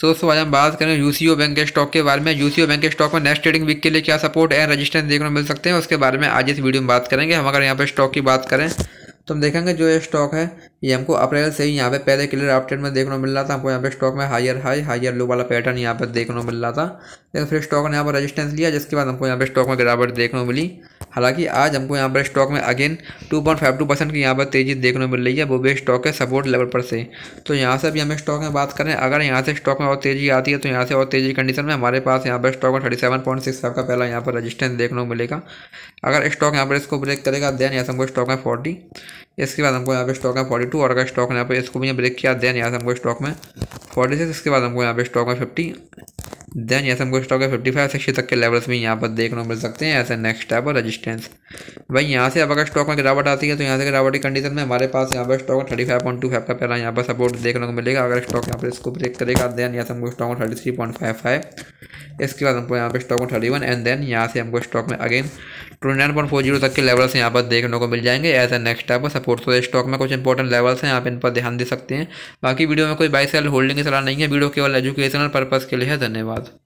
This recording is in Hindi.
तो दोस्तों आज हम बात करें यूसीओ बैंक के स्टॉक के बारे में यूसीओ बैंक के स्टॉक में नेक्स्ट ट्रेडिंग वीक के लिए क्या सपोर्ट एंड रेजिस्टेंस देखने को मिल सकते हैं उसके बारे में आज इस वीडियो में बात करेंगे हम अगर यहाँ पर स्टॉक की बात करें तो हम देखेंगे जो ये स्टॉक है ये हमको अप्रैल से ही यहाँ पे पहले क्लियर अपडेट में देखने को मिल रहा था हमको यहाँ पे स्टॉक में हायर हाई हायर लो वाला पैटर्न यहाँ पर देखने को मिल रहा था लेकिन फिर स्टॉक ने यहाँ पर रेजिस्टेंस लिया जिसके बाद हमको यहाँ पे स्टॉक में गिरावट देखने को मिली हालांकि आज हमको यहाँ पर स्टॉक में again two point five two percent की यहाँ पर तेजी देखने को मिल रही है वो भी स्टॉक के सपोर्ट लेवल पर से तो यहाँ से भी हम स्टॉक में बात करें अगर यहाँ से स्टॉक में और तेजी आती है तो यहाँ से और तेजी कंडीशन में हमारे पास यहाँ पर स्टॉक में thirty seven point six five का पहला यहाँ पर रजिस्टेंस देखने को मिलेगा अगर स्टॉक यहाँ पर इसको ब्रेक करेगा देन यहाँ से हमको स्टॉक में फोर्टी इसके बाद हमको यहाँ पे स्टॉक है फोर्टी टू और अगर स्टॉक यहाँ पे इसको भी यहाँ ब्रेक किया देन यहाँ से हमको स्टॉक में फोर्टी सिक्स इसके बाद हमको यहाँ पे स्टॉक में फिफ्टी देन यहाँ से हमको स्टॉक है फिफ्टी फाइव सिक्सटी तक के लेवल्स में यहाँ पर देखने को मिल सकते हैं ऐसे नेक्स्ट टाइप और रजिस्टेंस भाई यहाँ से अब अगर स्टॉक में गिरावट आती है तो यहाँ से गिरावट की कंडीशन में हमारे पास यहाँ पर stock thirty five point two five का पहला यहाँ पर सपोर्ट देखने को मिलेगा अगर स्टॉक यहाँ पर इसको ब्रेक करेगा देन यहाँ से हमको stock thirty three point five five इसके बाद हमको यहाँ पे स्टॉक में थर्टी वन एंड देन यहाँ से हमको स्टॉक में again twenty nine point four zero तक के लेवल्स यहाँ पर देखने को मिल जाएंगे as a next type support तो स्टॉक में कुछ इंपॉर्टेंट लेवल्स हैं आप इन पर ध्यान दे सकते हैं बाकी वीडियो में कोई बाई सेल होल्डिंग की सलाह नहीं है वीडियो केवल एजुकेशनल पर्पज़ के लिए है धन्यवाद